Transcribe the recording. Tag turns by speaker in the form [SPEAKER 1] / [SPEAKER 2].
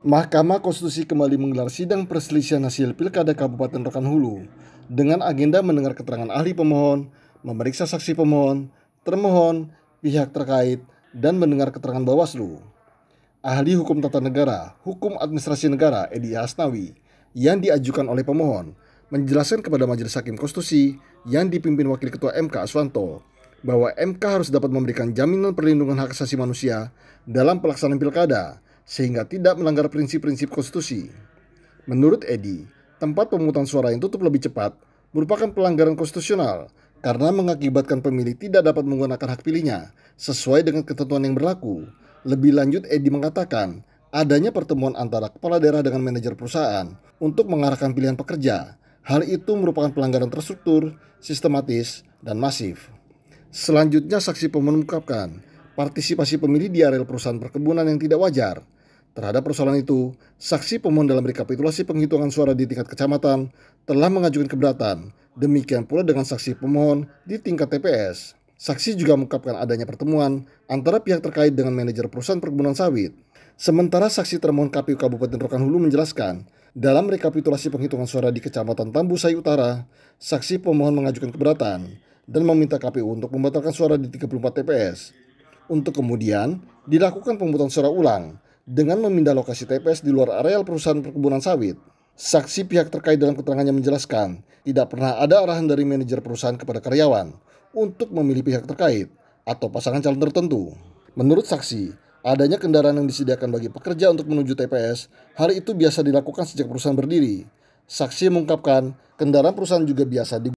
[SPEAKER 1] Mahkamah Konstitusi kembali menggelar sidang perselisihan hasil Pilkada Kabupaten Rokan Hulu dengan agenda mendengar keterangan ahli pemohon, memeriksa saksi pemohon, termohon, pihak terkait, dan mendengar keterangan Bawaslu. Ahli Hukum Tata Negara, Hukum Administrasi Negara Edi Hasnawi yang diajukan oleh pemohon menjelaskan kepada Majelis Hakim Konstitusi yang dipimpin Wakil Ketua MK Aswanto bahwa MK harus dapat memberikan jaminan perlindungan hak asasi manusia dalam pelaksanaan pilkada sehingga tidak melanggar prinsip-prinsip konstitusi. Menurut Edi, tempat pemungutan suara yang tutup lebih cepat merupakan pelanggaran konstitusional karena mengakibatkan pemilih tidak dapat menggunakan hak pilihnya sesuai dengan ketentuan yang berlaku. Lebih lanjut, Edi mengatakan adanya pertemuan antara kepala daerah dengan manajer perusahaan untuk mengarahkan pilihan pekerja. Hal itu merupakan pelanggaran terstruktur, sistematis, dan masif. Selanjutnya, saksi pemenuh mengungkapkan partisipasi pemilih di areal perusahaan perkebunan yang tidak wajar Terhadap persoalan itu, saksi pemohon dalam rekapitulasi penghitungan suara di tingkat kecamatan telah mengajukan keberatan. Demikian pula dengan saksi pemohon di tingkat TPS. Saksi juga mengungkapkan adanya pertemuan antara pihak terkait dengan manajer perusahaan perkebunan sawit. Sementara saksi termohon KPU Kabupaten Rokan Hulu menjelaskan, dalam rekapitulasi penghitungan suara di Kecamatan Tambusai Utara, saksi pemohon mengajukan keberatan dan meminta KPU untuk membatalkan suara di 34 TPS. Untuk kemudian dilakukan pemungutan suara ulang dengan memindah lokasi TPS di luar areal perusahaan perkebunan sawit. Saksi pihak terkait dalam keterangannya menjelaskan, tidak pernah ada arahan dari manajer perusahaan kepada karyawan untuk memilih pihak terkait atau pasangan calon tertentu. Menurut saksi, adanya kendaraan yang disediakan bagi pekerja untuk menuju TPS, hari itu biasa dilakukan sejak perusahaan berdiri. Saksi mengungkapkan, kendaraan perusahaan juga biasa digunakan